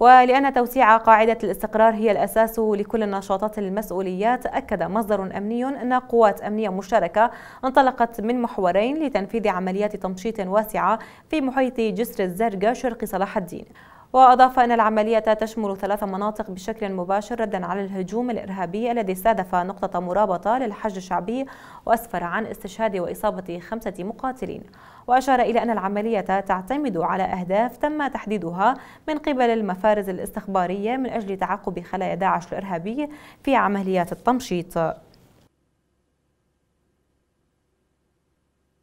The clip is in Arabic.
ولأن توسيع قاعدة الاستقرار هي الأساس لكل النشاطات المسؤوليات أكد مصدر أمني أن قوات أمنية مشتركة انطلقت من محورين لتنفيذ عمليات تمشيط واسعة في محيط جسر الزرقاء شرق صلاح الدين وأضاف أن العملية تشمل ثلاث مناطق بشكل مباشر ردا على الهجوم الإرهابي الذي استهدف نقطة مرابطة للحج الشعبي وأسفر عن استشهاد وإصابة خمسة مقاتلين وأشار إلى أن العملية تعتمد على أهداف تم تحديدها من قبل المفارز الاستخبارية من أجل تعقب خلايا داعش الإرهابي في عمليات التمشيط